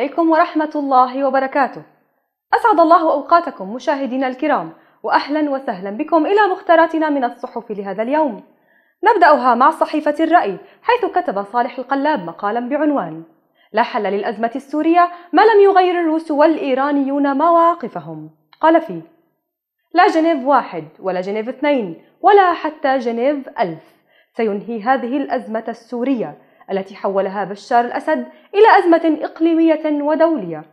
عليكم ورحمة الله وبركاته. أسعد الله أوقاتكم مشاهدينا الكرام، وأهلا وسهلا بكم إلى مختاراتنا من الصحف لهذا اليوم. نبدأها مع صحيفة الرأي، حيث كتب صالح القلاب مقالا بعنوان: لا حل للأزمة السورية ما لم يغير الروس والإيرانيون مواقفهم. قال فيه: لا جنيف واحد ولا جنيف اثنين ولا حتى جنيف ألف سينهي هذه الأزمة السورية التي حولها بشار الأسد إلى أزمة إقليمية ودولية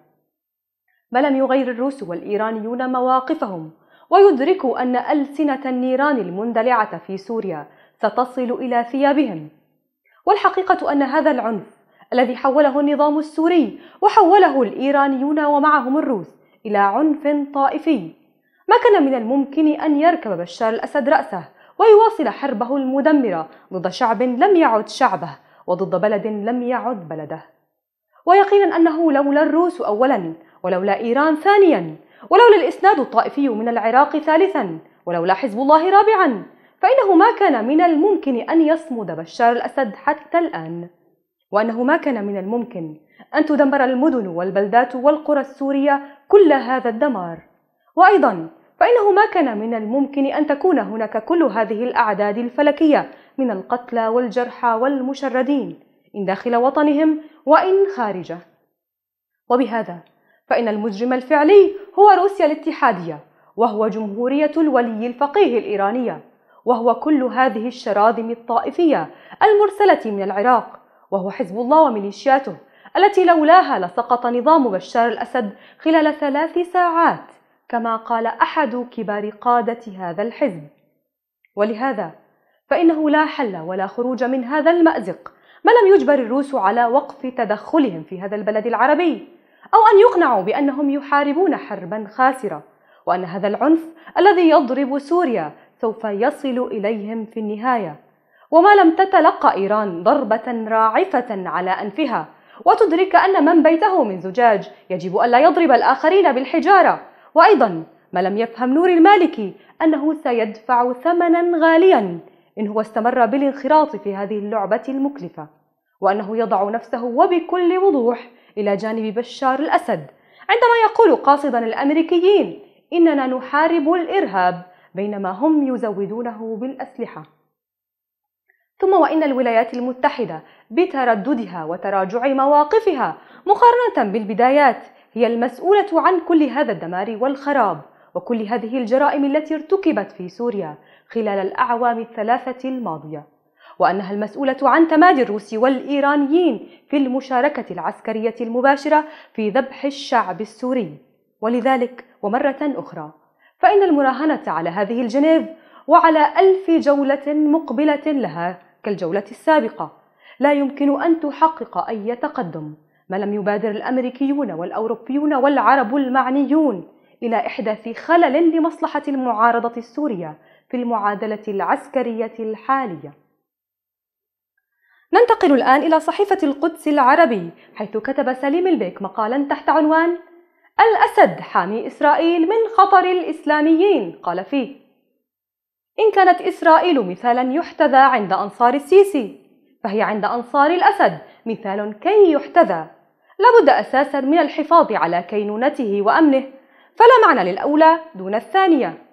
ما لم يغير الروس والإيرانيون مواقفهم ويدركوا أن ألسنة النيران المندلعة في سوريا ستصل إلى ثيابهم والحقيقة أن هذا العنف الذي حوله النظام السوري وحوله الإيرانيون ومعهم الروس إلى عنف طائفي ما كان من الممكن أن يركب بشار الأسد رأسه ويواصل حربه المدمرة ضد شعب لم يعد شعبه وضد بلد لم يعد بلده ويقينا أنه لولا الروس أولا ولولا إيران ثانيا ولولا الإسناد الطائفي من العراق ثالثا ولولا حزب الله رابعا فإنه ما كان من الممكن أن يصمد بشار الأسد حتى الآن وأنه ما كان من الممكن أن تدمر المدن والبلدات والقرى السورية كل هذا الدمار وأيضا فإنه ما كان من الممكن أن تكون هناك كل هذه الأعداد الفلكية من القتلى والجرحى والمشردين إن داخل وطنهم وإن خارجه وبهذا فإن المجرم الفعلي هو روسيا الاتحادية وهو جمهورية الولي الفقيه الإيرانية وهو كل هذه الشراذم الطائفية المرسلة من العراق وهو حزب الله وميليشياته التي لولاها لسقط نظام بشار الأسد خلال ثلاث ساعات كما قال أحد كبار قادة هذا الحزب ولهذا فإنه لا حل ولا خروج من هذا المأزق ما لم يجبر الروس على وقف تدخلهم في هذا البلد العربي أو أن يقنعوا بأنهم يحاربون حربا خاسرة وأن هذا العنف الذي يضرب سوريا سوف يصل إليهم في النهاية وما لم تتلقى إيران ضربة راعفة على أنفها وتدرك أن من بيته من زجاج يجب ألا يضرب الآخرين بالحجارة وأيضا ما لم يفهم نور المالكي أنه سيدفع ثمنا غاليا إن هو استمر بالانخراط في هذه اللعبة المكلفة وأنه يضع نفسه وبكل وضوح إلى جانب بشار الأسد عندما يقول قاصدا الأمريكيين إننا نحارب الإرهاب بينما هم يزودونه بالأسلحة ثم وإن الولايات المتحدة بترددها وتراجع مواقفها مقارنة بالبدايات هي المسؤولة عن كل هذا الدمار والخراب وكل هذه الجرائم التي ارتكبت في سوريا خلال الأعوام الثلاثة الماضية وأنها المسؤولة عن تمادي الروس والإيرانيين في المشاركة العسكرية المباشرة في ذبح الشعب السوري ولذلك ومرة أخرى فإن المراهنة على هذه الجنيف وعلى ألف جولة مقبلة لها كالجولة السابقة لا يمكن أن تحقق أي تقدم ما لم يبادر الأمريكيون والأوروبيون والعرب المعنيون إلى إحداث خلل لمصلحة المعارضة السورية في المعادلة العسكرية الحالية. ننتقل الآن إلى صحيفة القدس العربي حيث كتب سليم البيك مقالا تحت عنوان الأسد حامي إسرائيل من خطر الإسلاميين قال فيه إن كانت إسرائيل مثالا يحتذى عند أنصار السيسي فهي عند أنصار الأسد مثال كي يحتذى لابد أساسا من الحفاظ على كينونته وأمنه فلا معنى للأولى دون الثانية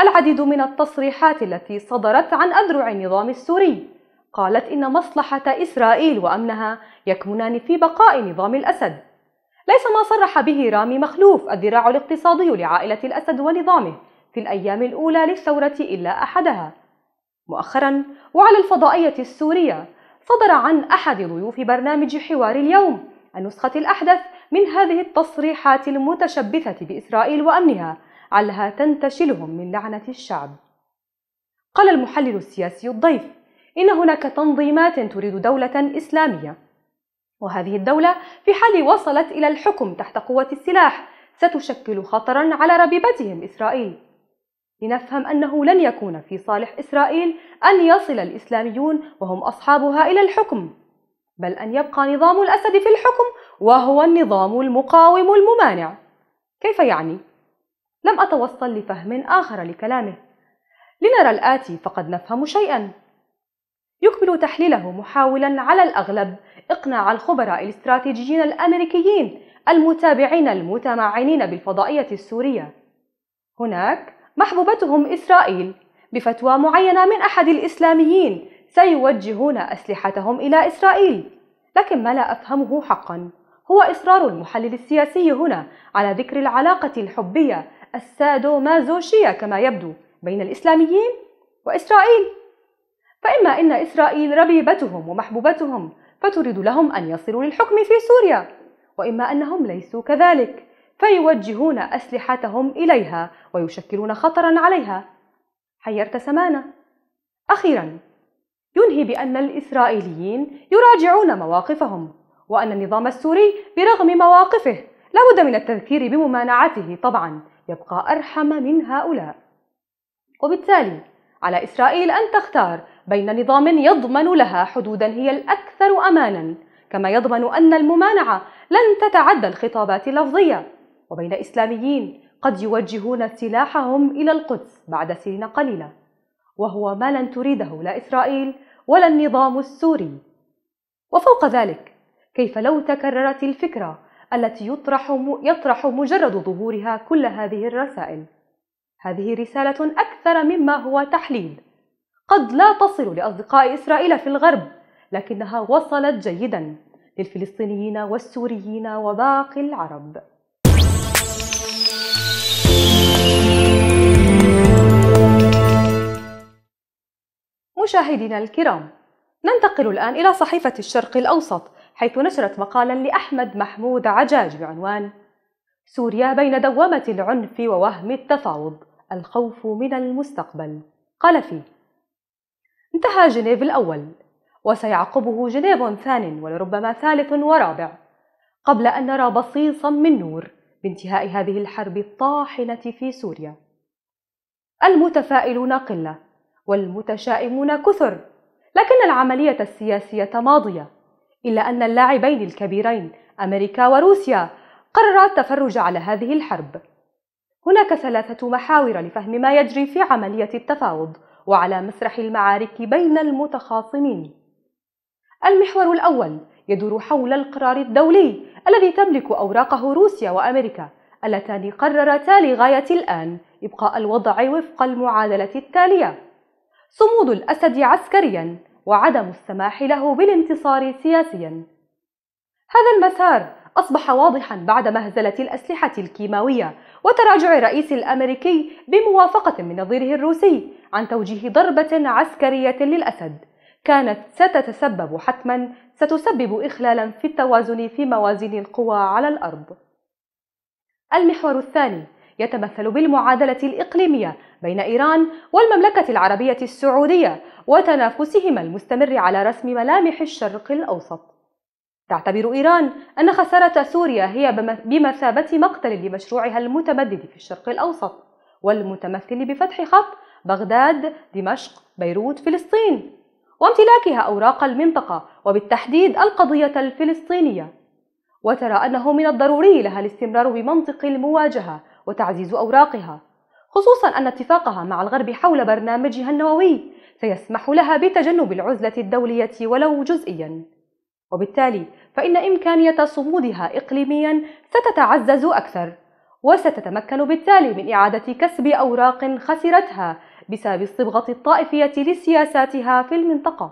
العديد من التصريحات التي صدرت عن أذرع النظام السوري قالت إن مصلحة إسرائيل وأمنها يكمنان في بقاء نظام الأسد ليس ما صرح به رامي مخلوف الذراع الاقتصادي لعائلة الأسد ونظامه في الأيام الأولى للثورة إلا أحدها مؤخرا وعلى الفضائية السورية صدر عن أحد ضيوف برنامج حوار اليوم النسخة الأحدث من هذه التصريحات المتشبثة بإسرائيل وأمنها علها تنتشلهم من لعنة الشعب قال المحلل السياسي الضيف إن هناك تنظيمات تريد دولة إسلامية وهذه الدولة في حال وصلت إلى الحكم تحت قوة السلاح ستشكل خطرا على ربيبتهم إسرائيل لنفهم أنه لن يكون في صالح إسرائيل أن يصل الإسلاميون وهم أصحابها إلى الحكم بل أن يبقى نظام الأسد في الحكم وهو النظام المقاوم الممانع كيف يعني؟ لم أتوصل لفهم آخر لكلامه لنرى الآتي فقد نفهم شيئا يكمل تحليله محاولا على الأغلب إقناع الخبراء الاستراتيجيين الأمريكيين المتابعين المتمعنين بالفضائية السورية هناك محبوبتهم إسرائيل بفتوى معينة من أحد الإسلاميين سيوجهون أسلحتهم إلى إسرائيل لكن ما لا أفهمه حقا هو إصرار المحلل السياسي هنا على ذكر العلاقة الحبية السادومازوشية كما يبدو بين الإسلاميين وإسرائيل فإما إن إسرائيل ربيبتهم ومحبوبتهم فتريد لهم أن يصلوا للحكم في سوريا وإما أنهم ليسوا كذلك فيوجهون أسلحتهم إليها ويشكلون خطرا عليها حيرت سمانة أخيرا ينهي بأن الإسرائيليين يراجعون مواقفهم وأن النظام السوري برغم مواقفه لابد من التذكير بممانعته طبعا يبقى أرحم من هؤلاء وبالتالي على إسرائيل أن تختار بين نظام يضمن لها حدودا هي الأكثر أمانا كما يضمن أن الممانعة لن تتعدى الخطابات اللفظية وبين إسلاميين قد يوجهون سلاحهم إلى القدس بعد سنين قليلة وهو ما لن تريده لا إسرائيل ولا النظام السوري وفوق ذلك كيف لو تكررت الفكرة التي يطرح يطرح مجرد ظهورها كل هذه الرسائل هذه رسالة أكثر مما هو تحليل قد لا تصل لأصدقاء إسرائيل في الغرب لكنها وصلت جيدا للفلسطينيين والسوريين وباقي العرب مشاهدينا الكرام ننتقل الآن إلى صحيفة الشرق الأوسط حيث نشرت مقالا لأحمد محمود عجاج بعنوان سوريا بين دوامة العنف ووهم التفاوض الخوف من المستقبل قال فيه انتهى جنيف الأول وسيعقبه جنيف ثان ولربما ثالث ورابع قبل أن نرى بصيصا من نور بانتهاء هذه الحرب الطاحنة في سوريا المتفائلون قلة والمتشائمون كثر لكن العملية السياسية ماضية إلا أن اللاعبين الكبيرين أمريكا وروسيا قررا التفرج على هذه الحرب هناك ثلاثة محاور لفهم ما يجري في عملية التفاوض وعلى مسرح المعارك بين المتخاصمين. المحور الأول يدور حول القرار الدولي الذي تملك أوراقه روسيا وأمريكا اللتان قررتا لغاية الآن إبقاء الوضع وفق المعادلة التالية: صمود الأسد عسكرياً وعدم السماح له بالانتصار سياسيا هذا المسار أصبح واضحا بعد مهزلة الأسلحة الكيماوية وتراجع الرئيس الأمريكي بموافقة من نظيره الروسي عن توجيه ضربة عسكرية للأسد كانت ستتسبب حتما ستسبب إخلالا في التوازن في موازين القوى على الأرض المحور الثاني يتمثل بالمعادلة الإقليمية بين إيران والمملكة العربية السعودية وتنافسهما المستمر على رسم ملامح الشرق الأوسط تعتبر إيران أن خسارة سوريا هي بمثابة مقتل لمشروعها المتمدد في الشرق الأوسط والمتمثل بفتح خط بغداد، دمشق، بيروت، فلسطين وامتلاكها أوراق المنطقة وبالتحديد القضية الفلسطينية وترى أنه من الضروري لها الاستمرار بمنطق المواجهة وتعزيز أوراقها خصوصا أن اتفاقها مع الغرب حول برنامجها النووي سيسمح لها بتجنب العزلة الدولية ولو جزئياً وبالتالي فإن إمكانية صمودها إقليمياً ستتعزز أكثر وستتمكن بالتالي من إعادة كسب أوراق خسرتها بسبب الصبغة الطائفية لسياساتها في المنطقة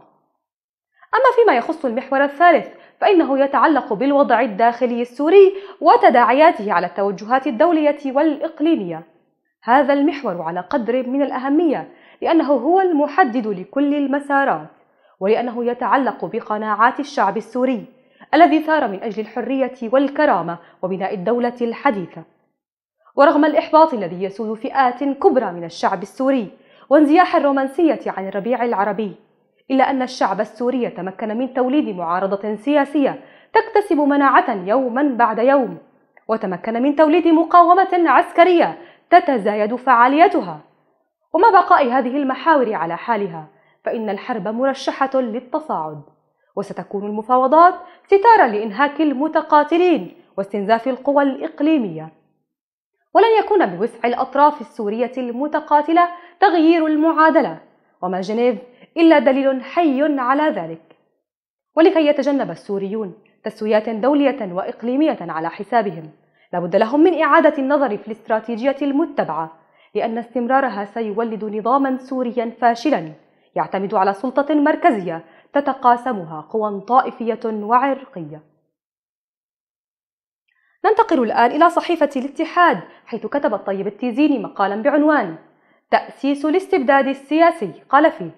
أما فيما يخص المحور الثالث فإنه يتعلق بالوضع الداخلي السوري وتداعياته على التوجهات الدولية والإقليمية هذا المحور على قدر من الأهمية لأنه هو المحدد لكل المسارات ولأنه يتعلق بقناعات الشعب السوري الذي ثار من أجل الحرية والكرامة وبناء الدولة الحديثة ورغم الإحباط الذي يسود فئات كبرى من الشعب السوري وانزياح الرومانسية عن الربيع العربي إلا أن الشعب السوري تمكن من توليد معارضة سياسية تكتسب مناعة يوما بعد يوم وتمكن من توليد مقاومة عسكرية تتزايد فعاليتها ومع بقاء هذه المحاور على حالها فإن الحرب مرشحة للتصاعد وستكون المفاوضات ستارا لإنهاك المتقاتلين واستنزاف القوى الإقليمية ولن يكون بوسع الأطراف السورية المتقاتلة تغيير المعادلة وما جنيف إلا دليل حي على ذلك ولكي يتجنب السوريون تسويات دولية وإقليمية على حسابهم لابد لهم من إعادة النظر في الاستراتيجية المتبعة لأن استمرارها سيولد نظاما سوريا فاشلا يعتمد على سلطة مركزية تتقاسمها قوى طائفية وعرقية ننتقل الآن إلى صحيفة الاتحاد حيث كتب الطيب التيزيني مقالا بعنوان تأسيس الاستبداد السياسي قال فيه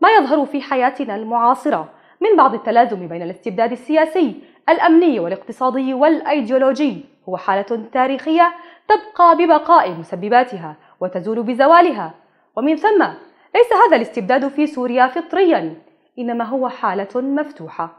ما يظهر في حياتنا المعاصرة من بعض التلازم بين الاستبداد السياسي الأمني والاقتصادي والأيديولوجي هو حالة تاريخية تبقى ببقاء مسبباتها وتزول بزوالها ومن ثم ليس هذا الاستبداد في سوريا فطريا إنما هو حالة مفتوحة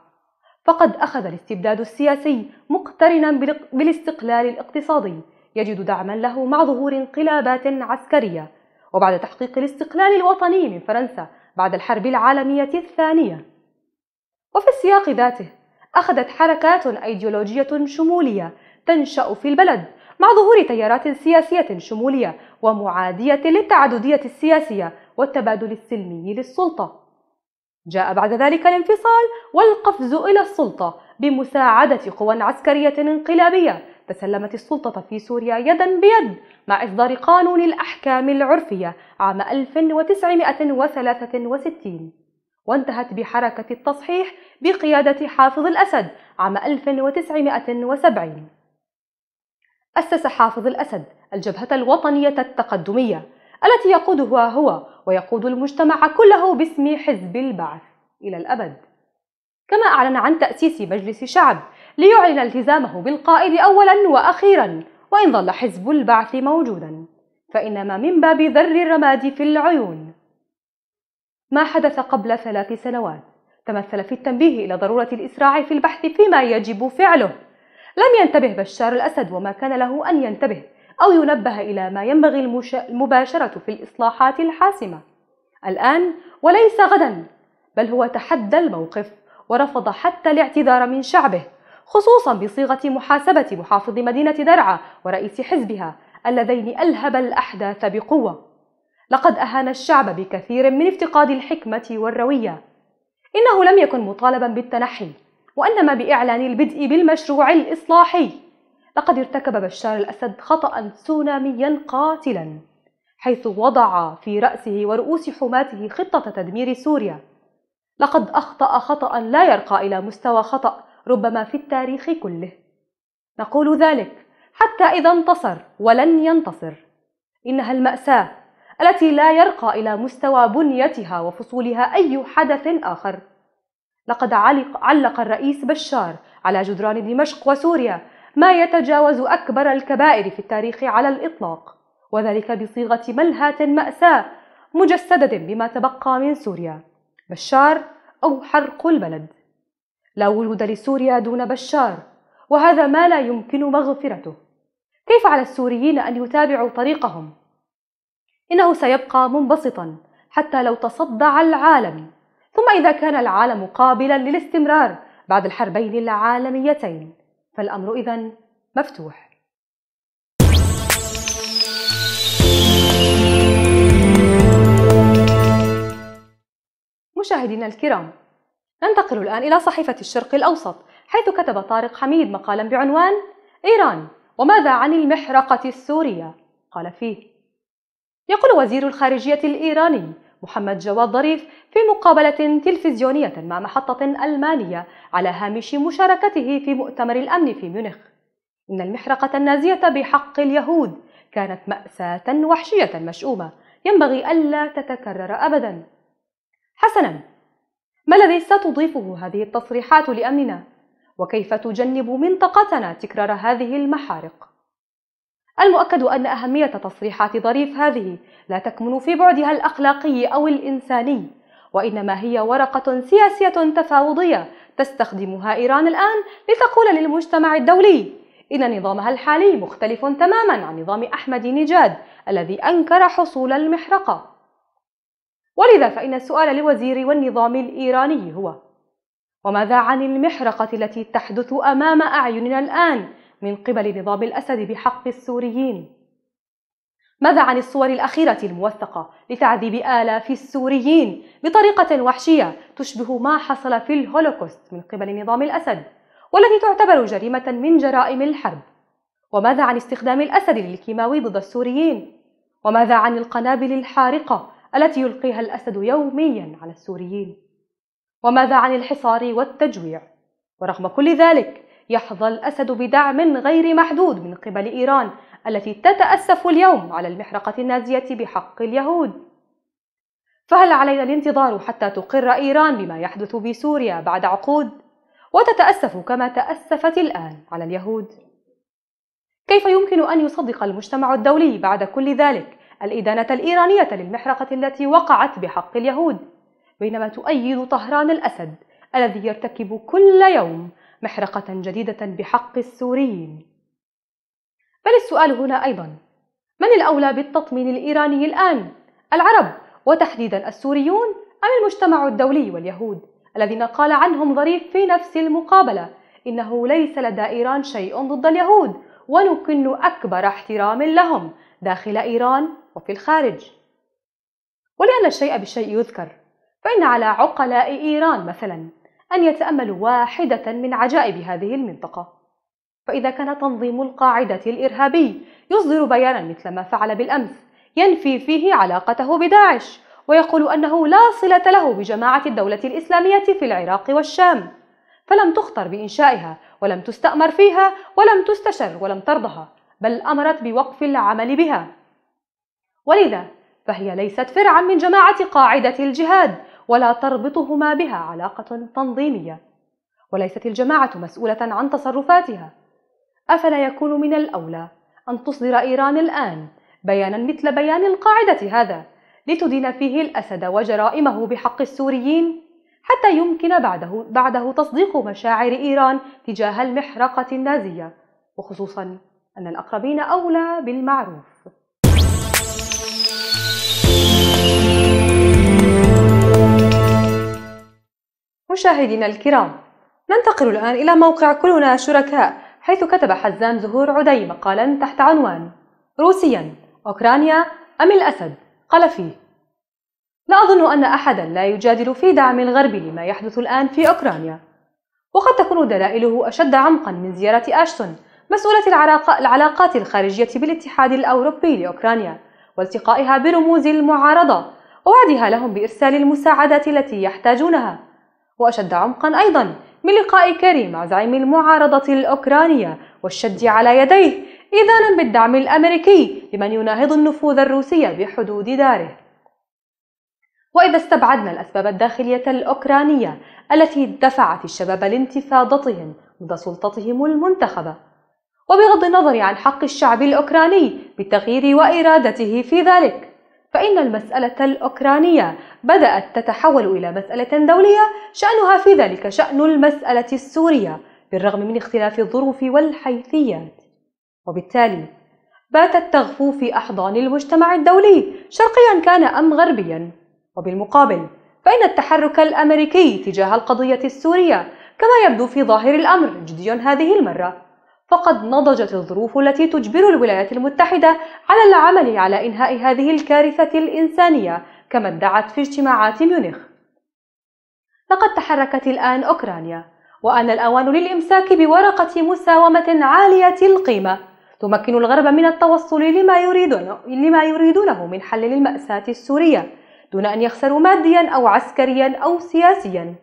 فقد أخذ الاستبداد السياسي مقترنا بالاستقلال الاقتصادي يجد دعما له مع ظهور انقلابات عسكرية وبعد تحقيق الاستقلال الوطني من فرنسا بعد الحرب العالمية الثانية وفي السياق ذاته أخذت حركات أيديولوجية شمولية تنشأ في البلد مع ظهور تيارات سياسية شمولية ومعادية للتعددية السياسية والتبادل السلمي للسلطة. جاء بعد ذلك الانفصال والقفز إلى السلطة بمساعدة قوى عسكرية انقلابية تسلمت السلطة في سوريا يدا بيد مع إصدار قانون الأحكام العرفية عام 1963 وانتهت بحركة التصحيح بقيادة حافظ الأسد عام 1970 أسس حافظ الأسد الجبهة الوطنية التقدمية التي يقودها هو ويقود المجتمع كله باسم حزب البعث إلى الأبد كما أعلن عن تأسيس مجلس شعب ليعلن التزامه بالقائد أولا وأخيرا وإن ظل حزب البعث موجودا فإنما من باب ذر الرماد في العيون ما حدث قبل ثلاث سنوات تمثل في التنبيه إلى ضرورة الإسراع في البحث فيما يجب فعله لم ينتبه بشار الأسد وما كان له أن ينتبه أو ينبه إلى ما ينبغي المباشرة في الإصلاحات الحاسمة الآن وليس غدا بل هو تحدى الموقف ورفض حتى الاعتذار من شعبه خصوصا بصيغة محاسبة محافظ مدينة درعا ورئيس حزبها اللذين ألهب الأحداث بقوة لقد أهان الشعب بكثير من افتقاد الحكمة والروية إنه لم يكن مطالبا بالتنحي وإنما بإعلان البدء بالمشروع الإصلاحي لقد ارتكب بشار الأسد خطأ تسوناميا قاتلا حيث وضع في رأسه ورؤوس حماته خطة تدمير سوريا لقد أخطأ خطأ لا يرقى إلى مستوى خطأ ربما في التاريخ كله نقول ذلك حتى إذا انتصر ولن ينتصر إنها المأساة التي لا يرقى إلى مستوى بنيتها وفصولها أي حدث آخر لقد علق, علق الرئيس بشار على جدران دمشق وسوريا ما يتجاوز أكبر الكبائر في التاريخ على الإطلاق وذلك بصيغة ملهاة مأساة مجسدة بما تبقى من سوريا بشار أو حرق البلد لا وجود لسوريا دون بشار وهذا ما لا يمكن مغفرته كيف على السوريين أن يتابعوا طريقهم إنه سيبقى منبسطا حتى لو تصدع العالم ثم إذا كان العالم قابلا للاستمرار بعد الحربين العالميتين فالأمر إذا مفتوح مشاهدينا الكرام ننتقل الآن إلى صحيفة الشرق الأوسط حيث كتب طارق حميد مقالا بعنوان إيران وماذا عن المحرقة السورية؟ قال فيه يقول وزير الخارجية الإيراني محمد جواد ظريف في مقابلة تلفزيونية مع محطة ألمانية على هامش مشاركته في مؤتمر الأمن في ميونخ إن المحرقة النازية بحق اليهود كانت مأساة وحشية مشؤومة ينبغي ألا تتكرر أبدا حسنا ما الذي ستضيفه هذه التصريحات لأمننا؟ وكيف تجنب منطقتنا تكرار هذه المحارق؟ المؤكد أن أهمية تصريحات ظريف هذه لا تكمن في بعدها الأخلاقي أو الإنساني، وإنما هي ورقة سياسية تفاوضية تستخدمها إيران الآن لتقول للمجتمع الدولي إن نظامها الحالي مختلف تماما عن نظام أحمد نجاد الذي أنكر حصول المحرقة. ولذا فإن السؤال لوزير والنظام الإيراني هو: وماذا عن المحرقة التي تحدث أمام أعيننا الآن من قبل نظام الأسد بحق السوريين ماذا عن الصور الأخيرة الموثقة لتعذيب آلاف السوريين بطريقة وحشية تشبه ما حصل في الهولوكوست من قبل نظام الأسد والتي تعتبر جريمة من جرائم الحرب وماذا عن استخدام الأسد للكيماوي ضد السوريين وماذا عن القنابل الحارقة التي يلقيها الأسد يوميا على السوريين وماذا عن الحصار والتجويع ورغم كل ذلك يحظى الأسد بدعم غير محدود من قبل إيران التي تتأسف اليوم على المحرقة النازية بحق اليهود فهل علينا الانتظار حتى تقر إيران بما يحدث بسوريا بعد عقود وتتأسف كما تأسفت الآن على اليهود؟ كيف يمكن أن يصدق المجتمع الدولي بعد كل ذلك الإدانة الإيرانية للمحرقة التي وقعت بحق اليهود بينما تؤيد طهران الأسد الذي يرتكب كل يوم محرقة جديدة بحق السوريين بل السؤال هنا أيضا من الأولى بالتطمين الإيراني الآن؟ العرب وتحديدا السوريون أم المجتمع الدولي واليهود الذين قال عنهم ظريف في نفس المقابلة إنه ليس لدى إيران شيء ضد اليهود ونكن أكبر احترام لهم داخل إيران وفي الخارج ولأن الشيء بالشيء يذكر فإن على عقلاء إيران مثلا أن يتأملوا واحدة من عجائب هذه المنطقة فإذا كان تنظيم القاعدة الإرهابي يصدر بيانا مثل ما فعل بالأمس ينفي فيه علاقته بداعش ويقول أنه لا صلة له بجماعة الدولة الإسلامية في العراق والشام فلم تخطر بإنشائها ولم تستأمر فيها ولم تستشر ولم ترضها بل أمرت بوقف العمل بها ولذا فهي ليست فرعا من جماعة قاعدة الجهاد ولا تربطهما بها علاقة تنظيمية وليست الجماعة مسؤولة عن تصرفاتها أفلا يكون من الأولى أن تصدر إيران الآن بيانا مثل بيان القاعدة هذا لتدين فيه الأسد وجرائمه بحق السوريين حتى يمكن بعده, بعده تصديق مشاعر إيران تجاه المحرقة النازية وخصوصا أن الأقربين أولى بالمعروف مشاهدينا الكرام ننتقل الآن إلى موقع كلنا شركاء حيث كتب حزام زهور عدي مقالا تحت عنوان روسيا أوكرانيا أم الأسد؟ قال فيه لا أظن أن أحدا لا يجادل في دعم الغرب لما يحدث الآن في أوكرانيا وقد تكون دلائله أشد عمقا من زيارة أشتون مسؤولة العلاقات الخارجية بالاتحاد الأوروبي لأوكرانيا والتقائها برموز المعارضة ووعدها لهم بإرسال المساعدات التي يحتاجونها وأشد عمقا أيضا من لقاء كريم مع زعيم المعارضة الأوكرانية والشد على يديه إذانا بالدعم الأمريكي لمن يناهض النفوذ الروسي بحدود داره وإذا استبعدنا الأسباب الداخلية الأوكرانية التي دفعت الشباب لانتفاضتهم ضد سلطتهم المنتخبة وبغض النظر عن حق الشعب الأوكراني بالتغيير وإرادته في ذلك فإن المسألة الأوكرانية بدأت تتحول إلى مسألة دولية شأنها في ذلك شأن المسألة السورية بالرغم من اختلاف الظروف والحيثيات وبالتالي باتت تغفو في أحضان المجتمع الدولي شرقيا كان أم غربيا وبالمقابل فإن التحرك الأمريكي تجاه القضية السورية كما يبدو في ظاهر الأمر جدي هذه المرة فقد نضجت الظروف التي تجبر الولايات المتحدة على العمل على إنهاء هذه الكارثة الإنسانية كما ادعت في اجتماعات ميونخ. لقد تحركت الآن أوكرانيا، وأن الأوان للإمساك بورقة مساومة عالية القيمة تمكن الغرب من التوصل لما يريدونه, لما يريدونه من حل للمأساة السورية دون أن يخسروا ماديا أو عسكريا أو سياسيا.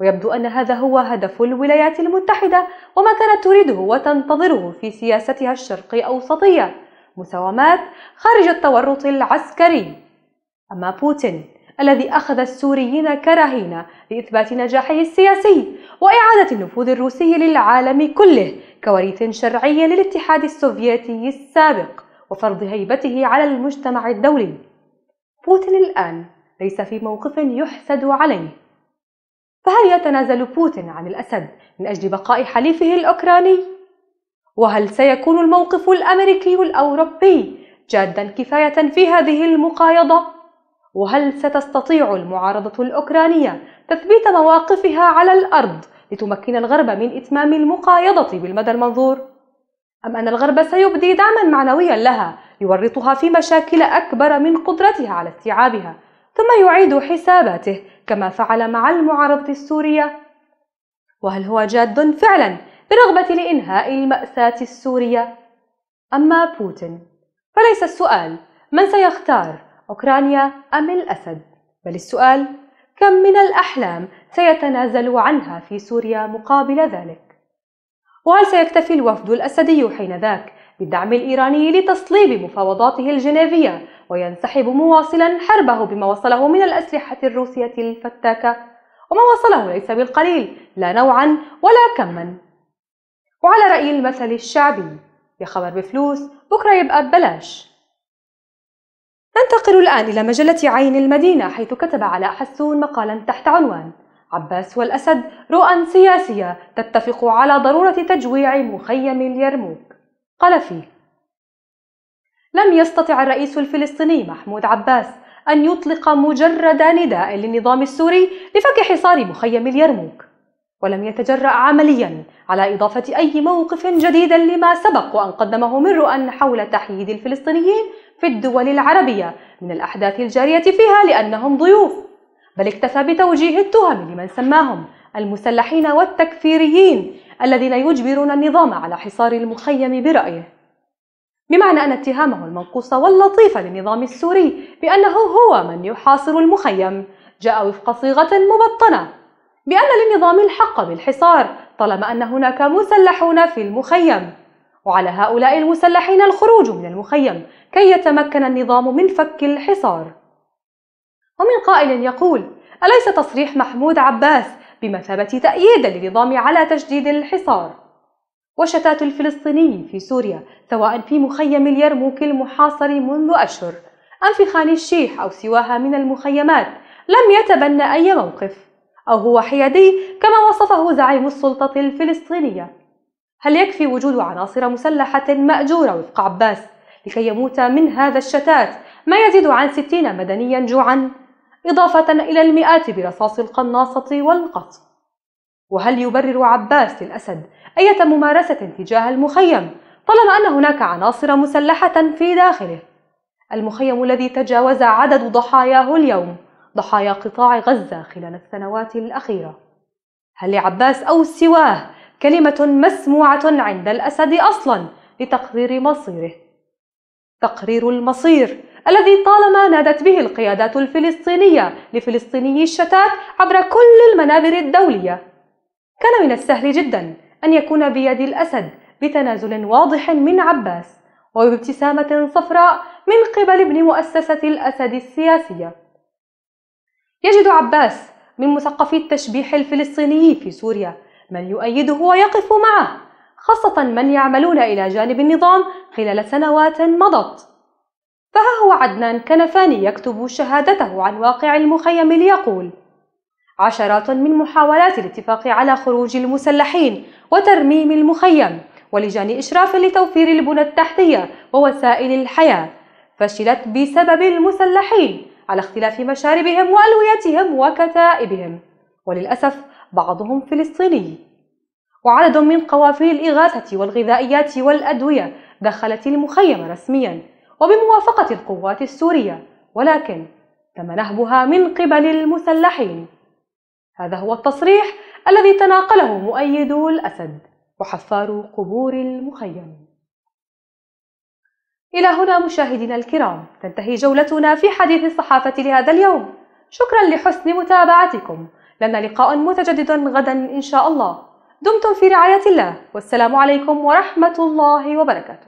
ويبدو أن هذا هو هدف الولايات المتحدة وما كانت تريده وتنتظره في سياستها الشرق أوسطية مساومات خارج التورط العسكري أما بوتين الذي أخذ السوريين كرهينة لإثبات نجاحه السياسي وإعادة النفوذ الروسي للعالم كله كوريث شرعي للاتحاد السوفيتي السابق وفرض هيبته على المجتمع الدولي بوتين الآن ليس في موقف يحسد عليه فهل يتنازل بوتين عن الأسد من أجل بقاء حليفه الأوكراني؟ وهل سيكون الموقف الأمريكي الأوروبي جادا كفاية في هذه المقايضة؟ وهل ستستطيع المعارضة الأوكرانية تثبيت مواقفها على الأرض لتمكن الغرب من إتمام المقايضة بالمدى المنظور؟ أم أن الغرب سيبدي دعما معنويا لها يورطها في مشاكل أكبر من قدرتها على استيعابها ثم يعيد حساباته كما فعل مع المعارضة السورية؟ وهل هو جاد فعلا برغبة لإنهاء المأساة السورية؟ أما بوتين فليس السؤال من سيختار أوكرانيا أم الأسد؟ بل السؤال كم من الأحلام سيتنازل عنها في سوريا مقابل ذلك؟ وهل سيكتفي الوفد الأسدي حينذاك بالدعم الإيراني لتصليب مفاوضاته الجنيفية وينسحب مواصلا حربه بما وصله من الأسلحة الروسية الفتاكة وما وصله ليس بالقليل لا نوعا ولا كما وعلى رأي المثل الشعبي يا خبر بفلوس بكرة يبقى ببلاش ننتقل الآن إلى مجلة عين المدينة حيث كتب علاء حسون مقالا تحت عنوان عباس والأسد رؤى سياسية تتفق على ضرورة تجويع مخيم اليرموك قال فيه لم يستطع الرئيس الفلسطيني محمود عباس أن يطلق مجرد نداء للنظام السوري لفك حصار مخيم اليرموك ولم يتجرأ عمليا على إضافة أي موقف جديد لما سبق وأن قدمه من رؤى حول تحييد الفلسطينيين في الدول العربية من الأحداث الجارية فيها لأنهم ضيوف بل اكتفى بتوجيه التهم لمن سماهم المسلحين والتكفيريين الذين يجبرون النظام على حصار المخيم برأيه بمعنى أن اتهامه المنقوص واللطيف للنظام السوري بأنه هو من يحاصر المخيم جاء وفق صيغة مبطنة بأن للنظام الحق بالحصار طالما أن هناك مسلحون في المخيم وعلى هؤلاء المسلحين الخروج من المخيم كي يتمكن النظام من فك الحصار ومن قائل يقول أليس تصريح محمود عباس بمثابة تأييد للنظام على تجديد الحصار وشتات الفلسطينيين في سوريا سواء في مخيم اليرموك المحاصر منذ أشهر أم في خان الشيح أو سواها من المخيمات لم يتبنى أي موقف أو هو حيادي كما وصفه زعيم السلطة الفلسطينية هل يكفي وجود عناصر مسلحة مأجورة وفق عباس لكي يموت من هذا الشتات ما يزيد عن ستين مدنيا جوعا إضافة إلى المئات برصاص القناصة والقتل وهل يبرر عباس للأسد أية ممارسة تجاه المخيم طالما أن هناك عناصر مسلحة في داخله المخيم الذي تجاوز عدد ضحاياه اليوم ضحايا قطاع غزة خلال السنوات الأخيرة هل لعباس أو سواه كلمة مسموعة عند الأسد أصلا لتقرير مصيره تقرير المصير الذي طالما نادت به القيادات الفلسطينية لفلسطيني الشتات عبر كل المنابر الدولية كان من السهل جدا أن يكون بيد الأسد بتنازل واضح من عباس وبابتسامة صفراء من قبل ابن مؤسسة الأسد السياسية يجد عباس من مثقفي التشبيح الفلسطيني في سوريا من يؤيده ويقف معه خاصة من يعملون إلى جانب النظام خلال سنوات مضت فها هو عدنان كنفاني يكتب شهادته عن واقع المخيم ليقول عشرات من محاولات الاتفاق على خروج المسلحين وترميم المخيم ولجان إشراف لتوفير البنى التحتية ووسائل الحياة فشلت بسبب المسلحين على اختلاف مشاربهم وألويتهم وكتائبهم وللأسف بعضهم فلسطيني وعدد من قوافل الإغاثة والغذائيات والأدوية دخلت المخيم رسميا وبموافقة القوات السورية ولكن تم نهبها من قبل المسلحين هذا هو التصريح الذي تناقله مؤيدو الأسد وحفار قبور المخيم إلى هنا مشاهدينا الكرام تنتهي جولتنا في حديث الصحافة لهذا اليوم شكرا لحسن متابعتكم لنا لقاء متجدد غدا إن شاء الله دمتم في رعاية الله والسلام عليكم ورحمة الله وبركاته